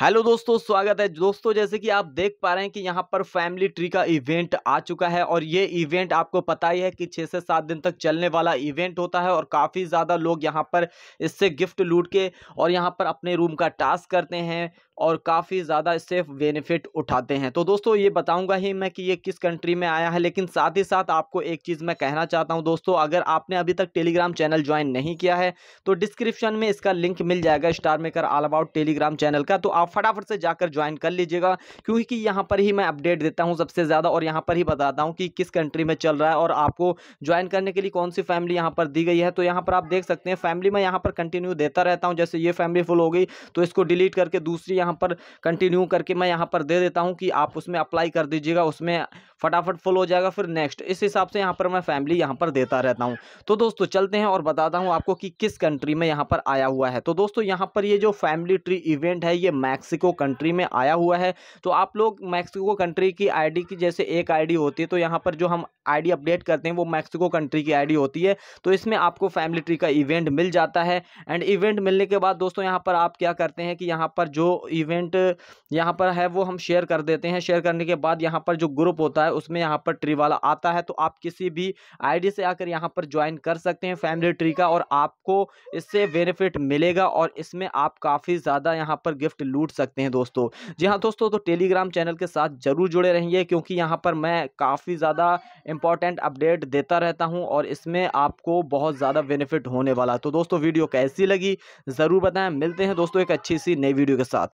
hello दोस्तों स्वागत है दोस्तों जैसे कि आप देख पा रहे हैं कि यहाँ पर फैमिली ट्री का इवेंट आ चुका है और ये इवेंट आपको पता ही है कि छः से सात दिन तक चलने वाला इवेंट होता है और काफ़ी ज़्यादा लोग यहाँ पर इससे गिफ्ट लूट के और यहाँ पर अपने रूम का टास्क करते हैं और काफ़ी ज़्यादा इससे बेनिफिट उठाते हैं तो दोस्तों ये बताऊंगा ही मैं कि ये किस कंट्री में आया है लेकिन साथ ही साथ आपको एक चीज़ मैं कहना चाहता हूं दोस्तों अगर आपने अभी तक टेलीग्राम चैनल ज्वाइन नहीं किया है तो डिस्क्रिप्शन में इसका लिंक मिल जाएगा star maker all about Telegram channel का तो आप फटाफट से जाकर ज्वाइन कर लीजिएगा क्योंकि यहाँ पर ही मैं अपडेट देता हूँ सबसे ज़्यादा और यहाँ पर ही बताता हूँ कि किस कंट्री में चल रहा है और आपको ज्वाइन करने के लिए कौन सी फैमिली यहाँ पर दी गई है तो यहाँ पर आप देख सकते हैं फैमिली मैं यहाँ पर कंटिन्यू देता रहता हूँ जैसे ये फैमिली फुल हो गई तो इसको डिलीट करके दूसरी यहाँ पर कंटिन्यू करके मैं यहाँ पर दे देता हूँ कि आप उसमें अप्लाई कर दीजिएगा उसमें फटाफट फुल हो जाएगा फिर नेक्स्ट इस हिसाब से यहाँ पर मैं फैमिली यहाँ पर देता रहता हूँ तो दोस्तों चलते हैं और बताता हूँ आपको कि किस कंट्री में यहाँ पर आया हुआ है तो दोस्तों यहाँ पर ये जो फैमिली ट्री इवेंट है ये मैक्सिको कंट्री में आया हुआ है तो आप लोग मैक्सिको कंट्री की आईडी की जैसे एक आईडी होती है तो यहाँ पर जो हम आईडी अपडेट करते हैं वो मैक्सिको कंट्री की आई होती है तो इसमें आपको फैमिली ट्री का इवेंट मिल जाता है एंड इवेंट मिलने के बाद दोस्तों यहाँ पर आप क्या करते हैं कि यहाँ पर जो इवेंट यहाँ पर है वो हम शेयर कर देते हैं शेयर करने के बाद यहाँ पर जो ग्रुप होता है उसमें यहाँ पर ट्री वाला आता है तो आप किसी भी आईडी से आकर यहाँ पर ज्वाइन कर सकते हैं फैमिली ट्री का और आपको इससे बेनिफिट मिलेगा और इसमें आप काफ़ी ज़्यादा यहाँ पर गिफ्ट लूट सकते हैं दोस्तों जी हाँ दोस्तों तो टेलीग्राम चैनल के साथ ज़रूर जुड़े रहिए क्योंकि यहाँ पर मैं काफ़ी ज़्यादा इंपॉर्टेंट अपडेट देता रहता हूँ और इसमें आपको बहुत ज़्यादा बेनिफिट होने वाला तो दोस्तों वीडियो कैसी लगी ज़रूर बताएं मिलते हैं दोस्तों एक अच्छी सी नई वीडियो के साथ